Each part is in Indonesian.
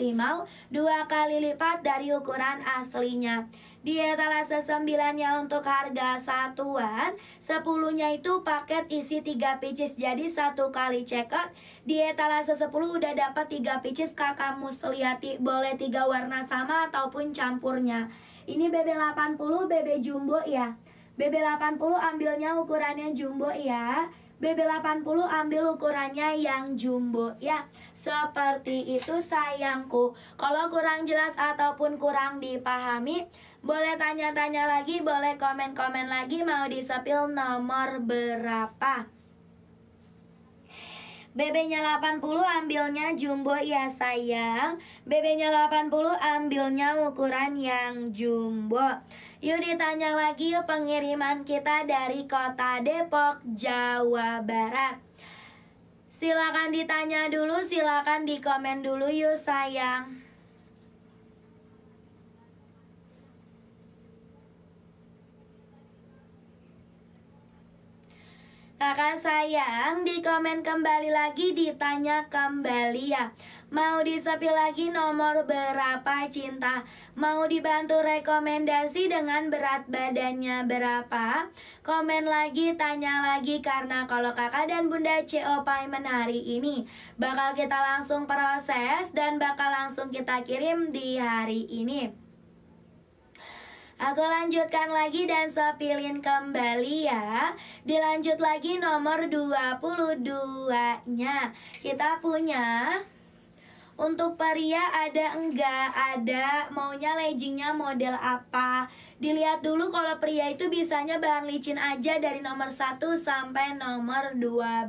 maksimal dua kali lipat dari ukuran aslinya. Di etalase 9 untuk harga satuan, sepuluhnya itu paket isi 3 pieces jadi satu kali checkout. Di etalase sepuluh udah dapat 3 pieces kakak seliati boleh tiga warna sama ataupun campurnya. Ini BB80 BB jumbo ya. BB80 ambilnya ukurannya jumbo ya. BB80 ambil ukurannya yang jumbo ya Seperti itu sayangku Kalau kurang jelas ataupun kurang dipahami Boleh tanya-tanya lagi, boleh komen-komen lagi Mau disepil nomor berapa BB-nya 80 ambilnya jumbo ya sayang BB-nya 80 ambilnya ukuran yang jumbo Yuk ditanya lagi yuk pengiriman kita dari kota Depok, Jawa Barat. Silakan ditanya dulu, silakan dikomen dulu yuk sayang. Kakak sayang, di komen kembali lagi, ditanya kembali ya. Mau disepi lagi nomor berapa cinta? Mau dibantu rekomendasi dengan berat badannya berapa? Komen lagi, tanya lagi karena kalau kakak dan bunda CO Pai menari ini bakal kita langsung proses dan bakal langsung kita kirim di hari ini. Aku lanjutkan lagi dan sepilin kembali ya Dilanjut lagi nomor 22-nya Kita punya untuk pria ada enggak, ada maunya leggingnya model apa. Dilihat dulu kalau pria itu bisanya bahan licin aja dari nomor 1 sampai nomor 12.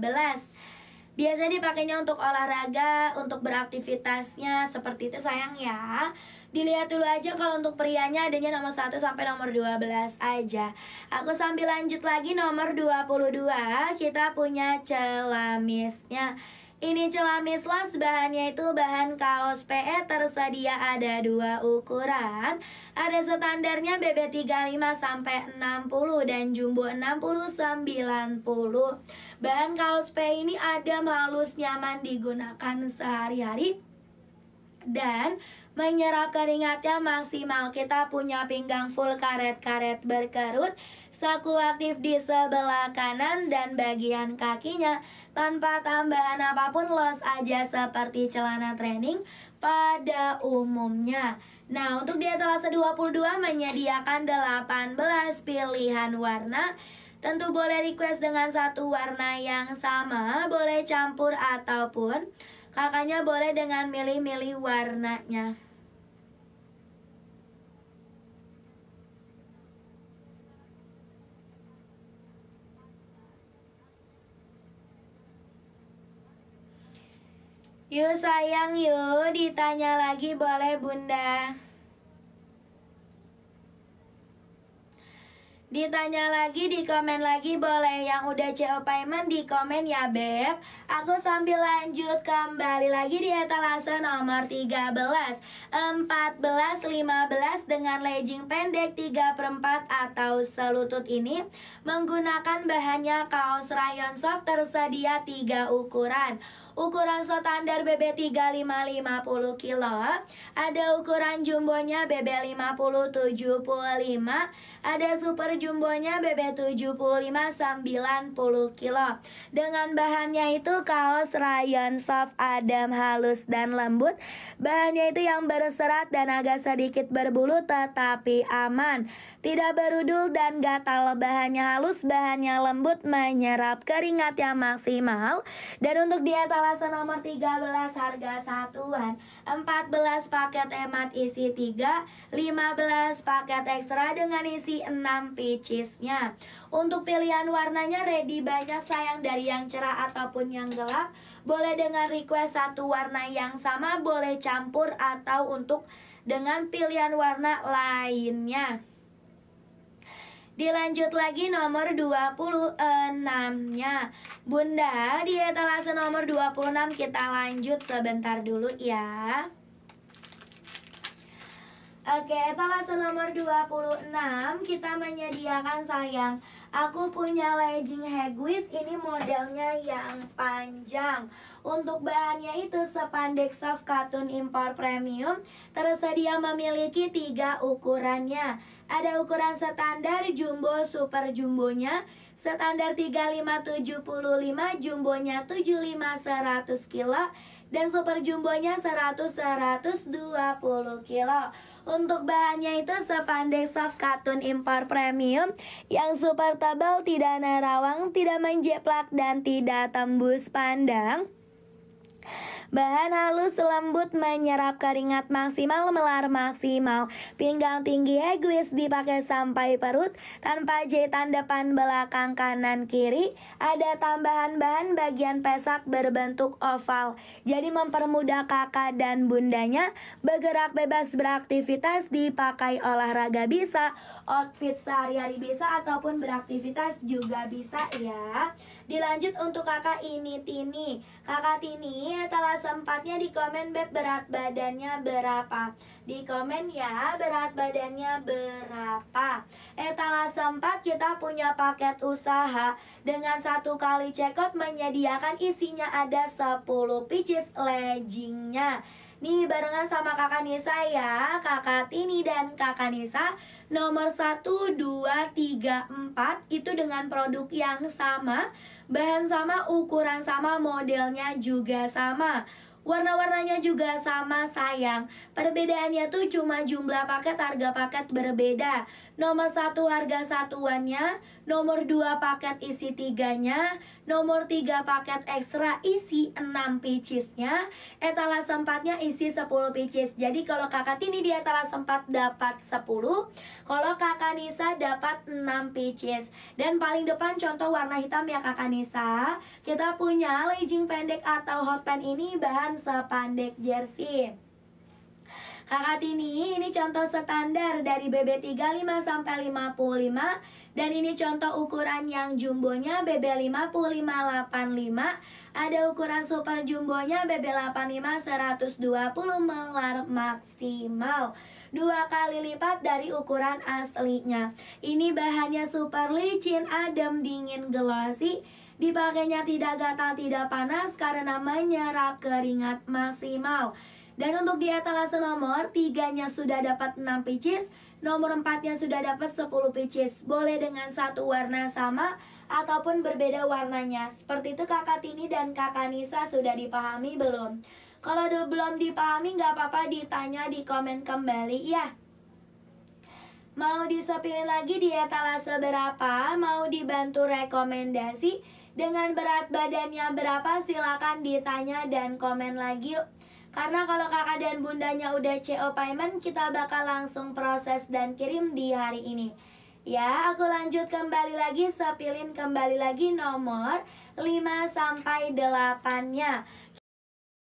Biasanya dipakainya untuk olahraga, untuk beraktivitasnya, seperti itu sayang ya. Dilihat dulu aja kalau untuk prianya adanya nomor 1 sampai nomor 12 aja. Aku sambil lanjut lagi nomor 22, kita punya celamisnya. Ini celamis las bahannya itu bahan kaos PE tersedia ada dua ukuran Ada standarnya BB35 sampai 60 dan jumbo 60 90 Bahan kaos PE ini ada halus nyaman digunakan sehari-hari dan menyerap keringatnya maksimal. Kita punya pinggang full karet-karet berkerut, saku aktif di sebelah kanan dan bagian kakinya tanpa tambahan apapun los aja seperti celana training pada umumnya. Nah, untuk di etalase 22 menyediakan 18 pilihan warna. Tentu boleh request dengan satu warna yang sama, boleh campur ataupun Kakaknya boleh dengan milih-milih warnanya. Yuk sayang yuk, ditanya lagi boleh bunda. Ditanya lagi, di komen lagi boleh Yang udah CO payment di komen ya Beb Aku sambil lanjut kembali lagi di etalase nomor 13 14, 15 dengan legging pendek 3 per 4 atau selutut ini Menggunakan bahannya kaos rayon soft tersedia 3 ukuran ukuran standar BB 3550 kilo, ada ukuran jumbonya BB 50 ada super jumbonya BB 75 90 kilo. Dengan bahannya itu kaos rayon soft adem halus dan lembut. Bahannya itu yang berserat dan agak sedikit berbulu tetapi aman. Tidak berudul dan gatal bahannya halus, bahannya lembut menyerap keringat yang maksimal. Dan untuk dia etalase nomor 13 harga satuan 14 paket hemat isi 3 15 paket ekstra dengan isi 6 picisnya Untuk pilihan warnanya ready banyak sayang dari yang cerah ataupun yang gelap Boleh dengan request satu warna yang sama boleh campur atau untuk dengan pilihan warna lainnya Dilanjut lagi nomor 26-nya. Bunda, di etalase nomor 26 kita lanjut sebentar dulu ya. Oke, etalase nomor 26 kita menyediakan sayang. Aku punya legging Hegwis, ini modelnya yang panjang. Untuk bahannya itu sepandek soft katun impor premium, tersedia memiliki tiga ukurannya. Ada ukuran standar, jumbo, super jumbonya. Standar 3575, jumbonya 75 kilo dan super jumbonya 100 120 kilo. Untuk bahannya itu sepandai soft katun impor premium yang super tebal, tidak nerawang, tidak menjeplak dan tidak tembus pandang. Bahan halus lembut menyerap keringat maksimal melar maksimal. Pinggang tinggi egois dipakai sampai perut tanpa jahitan depan belakang kanan kiri. Ada tambahan bahan bagian pesak berbentuk oval. Jadi mempermudah kakak dan bundanya bergerak bebas beraktivitas dipakai olahraga bisa, outfit sehari-hari bisa ataupun beraktivitas juga bisa ya. Dilanjut untuk kakak ini Tini. Kakak Tini telah Sempatnya di komen beb berat badannya berapa di komen ya berat badannya berapa etalase eh, sempat kita punya paket usaha dengan satu kali check out menyediakan isinya ada 10 pieces leggingnya Nih barengan sama kakak Nisa ya Kakak Tini dan kakak Nisa Nomor 1, 2, 3, 4 Itu dengan produk yang sama Bahan sama, ukuran sama, modelnya juga sama Warna-warnanya juga sama sayang Perbedaannya tuh cuma jumlah paket, harga paket berbeda Nomor satu harga satuannya nomor 2 paket isi tiganya, nomor 3 paket ekstra isi 6 picisnya, etalase 4-nya isi 10 picis. Jadi kalau kakak Tini di etalase 4 dapat 10, kalau kakak Nisa dapat 6 picis. Dan paling depan contoh warna hitam ya kakak Nisa, kita punya legging pendek atau hot pant ini bahan sependek jersey. Kakak Tini, ini contoh standar dari BB35 sampai 55 dan ini contoh ukuran yang jumbonya BB5585 Ada ukuran super jumbonya BB85 120 melar maksimal dua kali lipat dari ukuran aslinya. Ini bahannya super licin, adem, dingin, glossy. Dipakainya tidak gatal, tidak panas karena menyerap keringat maksimal. Dan untuk di etalase nomor, tiganya sudah dapat 6 pieces, nomor 4-nya sudah dapat 10 pieces. Boleh dengan satu warna sama ataupun berbeda warnanya. Seperti itu kakak Tini dan kakak Nisa sudah dipahami belum? Kalau belum dipahami nggak apa-apa ditanya di komen kembali ya. Mau disopirin lagi di etalase berapa? Mau dibantu rekomendasi? Dengan berat badannya berapa? Silakan ditanya dan komen lagi yuk. Karena kalau kakak dan bundanya udah CO payment, kita bakal langsung proses dan kirim di hari ini. Ya, aku lanjut kembali lagi, sepilin kembali lagi nomor 5 sampai 8-nya.